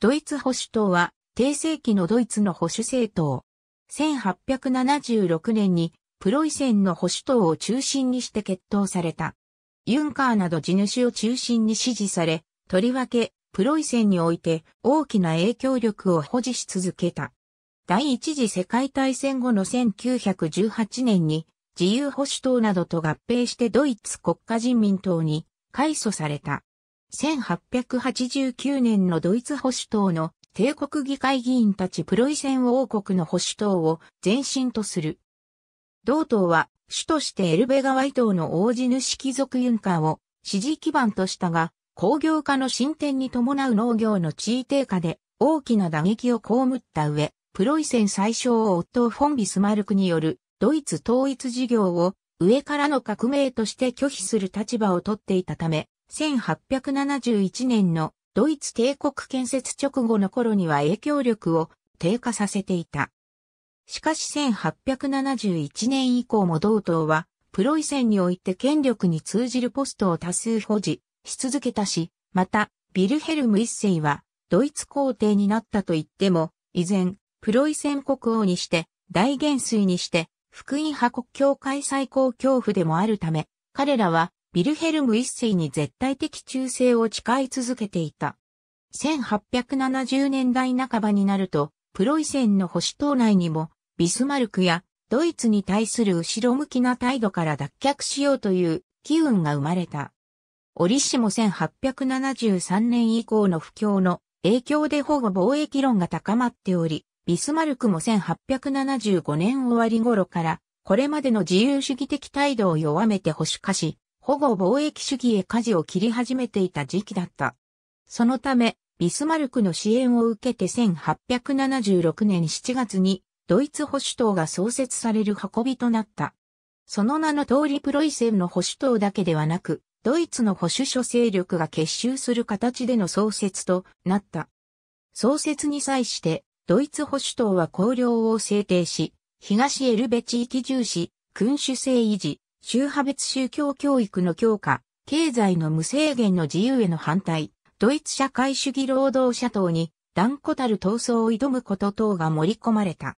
ドイツ保守党は、低世紀のドイツの保守政党。1876年に、プロイセンの保守党を中心にして決闘された。ユンカーなど地主を中心に支持され、とりわけ、プロイセンにおいて大きな影響力を保持し続けた。第一次世界大戦後の1918年に自由保守党などと合併してドイツ国家人民党に改組された。1889年のドイツ保守党の帝国議会議員たちプロイセン王国の保守党を前身とする。同党は主としてエルベガワイ党の王子主貴族ユンカーを支持基盤としたが、工業化の進展に伴う農業の地位低下で大きな打撃を被った上、プロイセン最小を夫・フォン・ビスマルクによるドイツ統一事業を上からの革命として拒否する立場をとっていたため、1871年のドイツ帝国建設直後の頃には影響力を低下させていた。しかし1871年以降も同党は、プロイセンにおいて権力に通じるポストを多数保持し続けたし、また、ビルヘルム一世は、ドイツ皇帝になったと言っても、依然、プロイセン国王にして、大元帥にして、福音派国教会最高恐怖でもあるため、彼らはビルヘルム一世に絶対的忠誠を誓い続けていた。1870年代半ばになると、プロイセンの保守党内にも、ビスマルクやドイツに対する後ろ向きな態度から脱却しようという機運が生まれた。折しも1873年以降の不況の影響で保護貿易論が高まっており、ビスマルクも1875年終わり頃から、これまでの自由主義的態度を弱めて保守化し、保護貿易主義へ舵を切り始めていた時期だった。そのため、ビスマルクの支援を受けて1876年7月にドイツ保守党が創設される運びとなった。その名の通りプロイセンの保守党だけではなく、ドイツの保守諸勢力が結集する形での創設となった。創設に際して、ドイツ保守党は綱領を制定し、東エルベ地域重視、君主制維持、宗派別宗教教育の強化、経済の無制限の自由への反対、ドイツ社会主義労働者党に断固たる闘争を挑むこと等が盛り込まれた。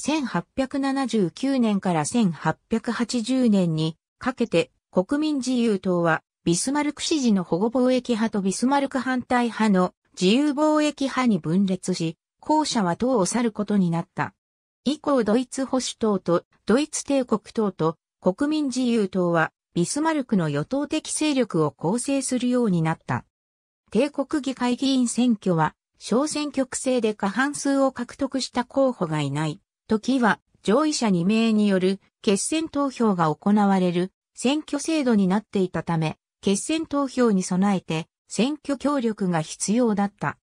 1879年から1880年にかけて国民自由党はビスマルク支持の保護貿易派とビスマルク反対派の自由貿易派に分裂し、後者は党を去ることになった。以降ドイツ保守党とドイツ帝国党と国民自由党はビスマルクの与党的勢力を構成するようになった。帝国議会議員選挙は小選挙区制で過半数を獲得した候補がいない。時は上位者2名による決選投票が行われる選挙制度になっていたため、決選投票に備えて選挙協力が必要だった。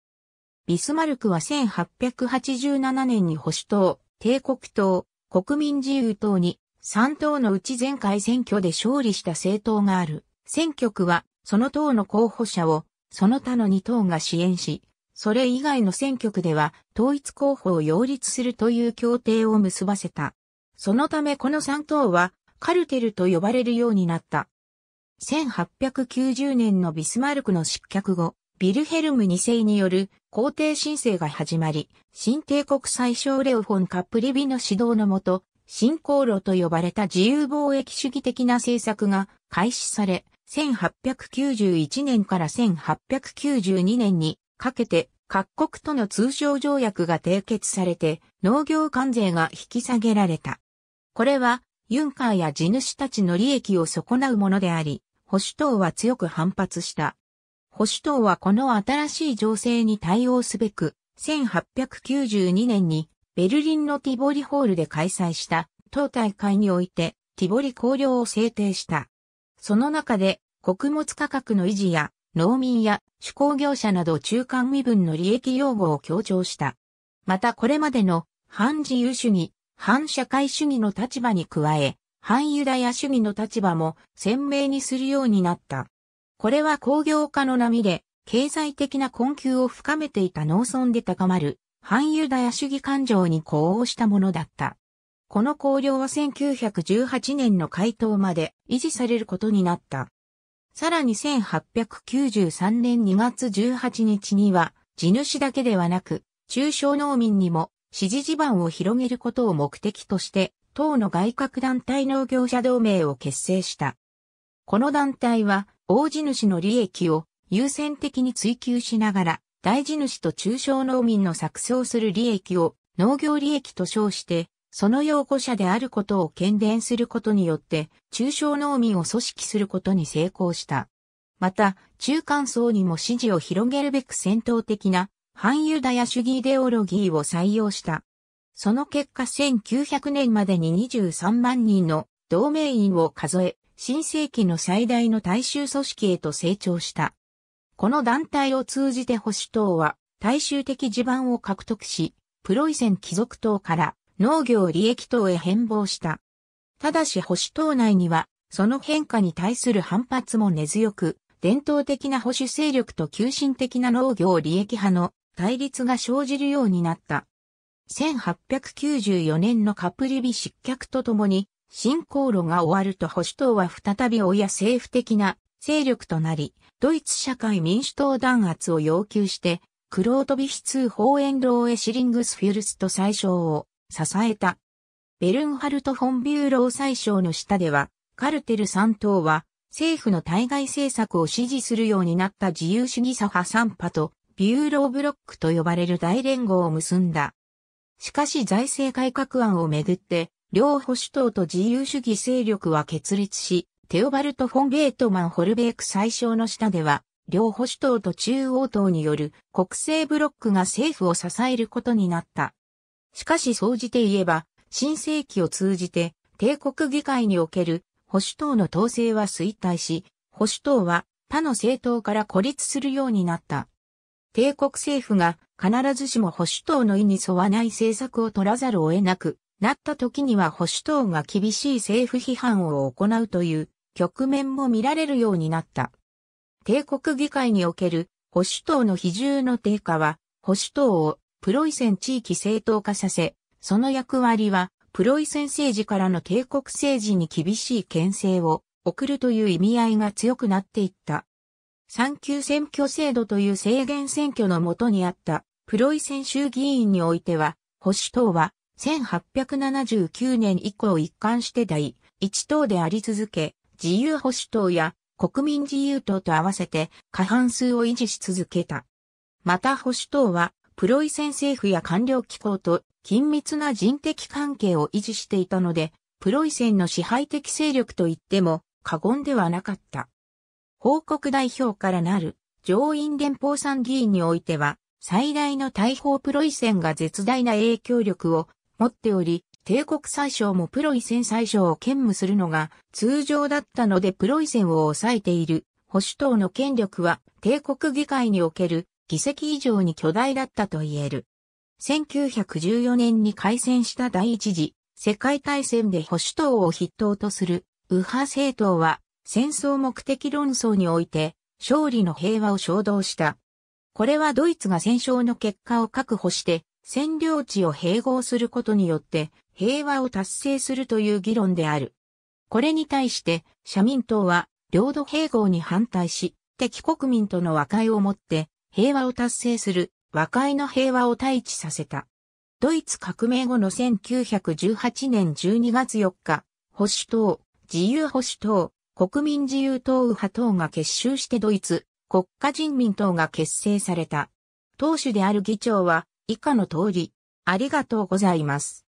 ビスマルクは1887年に保守党、帝国党、国民自由党に3党のうち前回選挙で勝利した政党がある。選挙区は、その党の候補者を、その他の2党が支援し、それ以外の選挙区では、統一候補を擁立するという協定を結ばせた。そのためこの3党は、カルテルと呼ばれるようになった。1890年のビスマルクの失脚後、ビルヘルム2世による皇帝申請が始まり、新帝国最小レオフォン・カップリビの指導のもと、新航路と呼ばれた自由貿易主義的な政策が開始され、1891年から1892年にかけて各国との通商条約が締結されて農業関税が引き下げられた。これはユンカーや地主たちの利益を損なうものであり、保守党は強く反発した。保守党はこの新しい情勢に対応すべく、1892年にベルリンのティボリホールで開催した当大会においてティボリ綱領を制定した。その中で穀物価格の維持や農民や手工業者など中間身分の利益擁護を強調した。またこれまでの反自由主義、反社会主義の立場に加え、反ユダヤ主義の立場も鮮明にするようになった。これは工業化の波で経済的な困窮を深めていた農村で高まる反ユダヤ主義感情に呼応したものだった。この綱領は1918年の回答まで維持されることになった。さらに1893年2月18日には、地主だけではなく、中小農民にも支持地盤を広げることを目的として、党の外郭団体農業者同盟を結成した。この団体は、大地主の利益を優先的に追求しながら、大地主と中小農民の作成する利益を農業利益と称して、その擁護者であることを喧伝することによって、中小農民を組織することに成功した。また、中間層にも支持を広げるべく戦闘的な、反ユダヤ主義イデオロギーを採用した。その結果1900年までに23万人の同盟員を数え、新世紀の最大の大衆組織へと成長した。この団体を通じて保守党は大衆的地盤を獲得し、プロイセン貴族党から農業利益党へ変貌した。ただし保守党内には、その変化に対する反発も根強く、伝統的な保守勢力と急進的な農業利益派の対立が生じるようになった。1894年のカプリビ失脚とともに、新航路が終わると保守党は再び親政府的な勢力となり、ドイツ社会民主党弾圧を要求して、クロートビヒツーホエシリングスフュルスト最小を支えた。ベルンハルト・フォンビューロー最小の下では、カルテル3党は、政府の対外政策を支持するようになった自由主義左派3派と、ビューローブロックと呼ばれる大連合を結んだ。しかし財政改革案をめぐって、両保守党と自由主義勢力は決裂し、テオバルト・フォン・ゲートマン・ホルベーク最小の下では、両保守党と中央党による国政ブロックが政府を支えることになった。しかし総じて言えば、新世紀を通じて帝国議会における保守党の統制は衰退し、保守党は他の政党から孤立するようになった。帝国政府が必ずしも保守党の意に沿わない政策を取らざるを得なくなった時には保守党が厳しい政府批判を行うという局面も見られるようになった。帝国議会における保守党の比重の低下は、保守党をプロイセン地域正当化させ、その役割は、プロイセン政治からの帝国政治に厳しい牽制を送るという意味合いが強くなっていった。産休選挙制度という制限選挙のもとにあったプロイセン州議員においては、保守党は1879年以降一貫して第一党であり続け、自由保守党や国民自由党と合わせて過半数を維持し続けた。また保守党はプロイセン政府や官僚機構と緊密な人的関係を維持していたので、プロイセンの支配的勢力と言っても過言ではなかった。報告代表からなる上院連邦参議院においては、最大の大砲プロイセンが絶大な影響力を持っており、帝国最小もプロイセン最小を兼務するのが通常だったのでプロイセンを抑えている保守党の権力は帝国議会における議席以上に巨大だったと言える。1914年に開戦した第一次世界大戦で保守党を筆頭とする右派政党は戦争目的論争において勝利の平和を衝動した。これはドイツが戦勝の結果を確保して占領地を併合することによって平和を達成するという議論である。これに対して社民党は領土併合に反対し、敵国民との和解をもって平和を達成する和解の平和を対峙させた。ドイツ革命後の1918年12月4日、保守党、自由保守党、国民自由党右派党が結集してドイツ、国家人民党が結成された。党首である議長は、以下の通り、ありがとうございます。